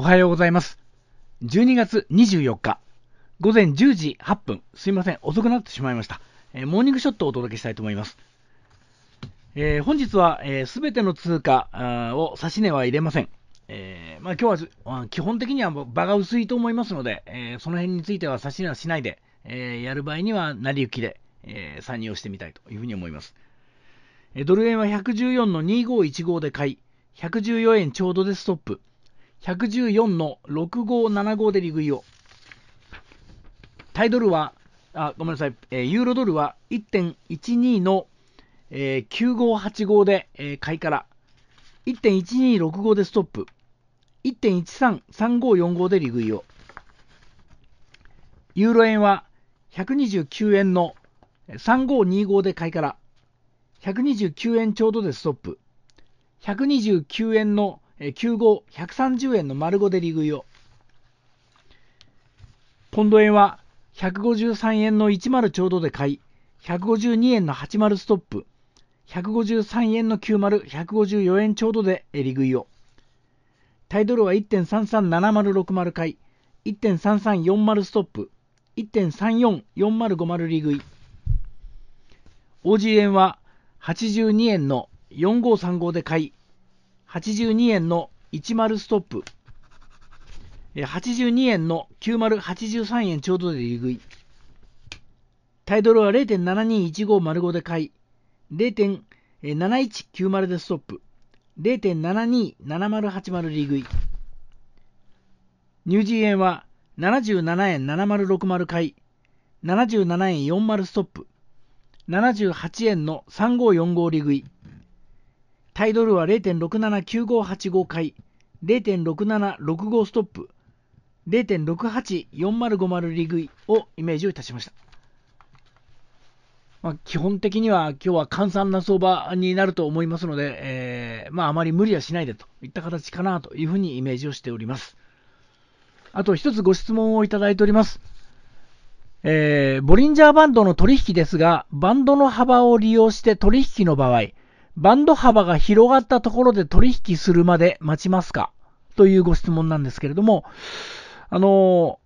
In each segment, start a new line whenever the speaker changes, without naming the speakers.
おはようございます。12月24日、午前10時8分、すいません、遅くなってしまいました。えー、モーニングショットをお届けしたいと思います。えー、本日はすべ、えー、ての通貨を指値は入れません。えまあ、今日は基本的には場が薄いと思いますので、えその辺については指し値はしないで、えやる場合には成り行きで、え参入をしてみたいというふうに思います。ドル円は114の2515で買い、114円ちょうどでストップ。114の6575で利食いを。タイドルは、あ、ごめんなさい、えー、ユーロドルは1.12の、えー、9585で、えー、買いから、1.1265でストップ、1.133545で利食いを。ユーロ円は129円の3525で買いから、129円ちょうどでストップ、129円の9号130円の丸5で利食いを。ポンド円は153円の10ちょうどで買い、152円の80ストップ、153円の90、154円ちょうどで利食いを。タイドルは1.337060買い、1.3340ストップ、1.344050利食い。OG 円は82円の4535で買い、82円の10ストップ、82円の90、83円ちょうどで利食い。タイトルは0.721505で買い、0.7190でストップ、0.727080利食い。ニュージー円は77円7060買い、77円40ストップ、78円の3545利食い。タイドルは0.679585回、0.6765ストップ、0.684050リグイをイメージをいたしました。まあ、基本的には今日は換算な相場になると思いますので、えー、まあ、あまり無理はしないでといった形かなというふうにイメージをしております。あと一つご質問をいただいております。えー、ボリンジャーバンドの取引ですが、バンドの幅を利用して取引の場合、バンド幅が広がったところで取引するまで待ちますかというご質問なんですけれども、あの、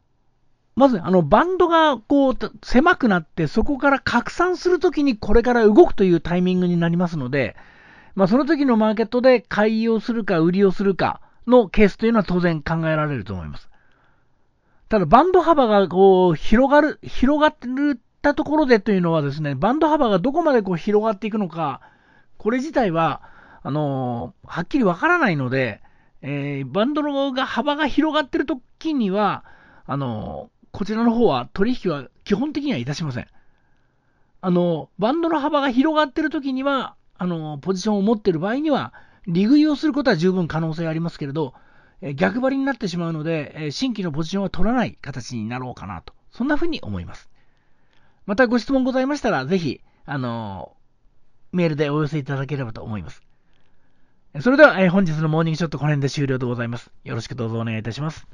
まず、あの、バンドがこう、狭くなって、そこから拡散するときにこれから動くというタイミングになりますので、まあ、その時のマーケットで買いをするか売りをするかのケースというのは当然考えられると思います。ただ、バンド幅がこう、広がる、広がってったところでというのはですね、バンド幅がどこまでこう広がっていくのか、これ自体は、あのー、はっきりわからないので、えー、バンドのが幅が広がってる時には、あのー、こちらの方は取引は基本的にはいたしません。あのバンドの幅が広がってる時には、あのポジションを持ってる場合には、利食いをすることは十分可能性ありますけれど、え逆張りになってしまうので、え新規のポジションは取らない形になろうかなと、そんなふうに思います。またご質問ございましたら、ぜひ、あのメールでお寄せいただければと思います。それでは、え本日のモーニングショットこの辺で終了でございます。よろしくどうぞお願いいたします。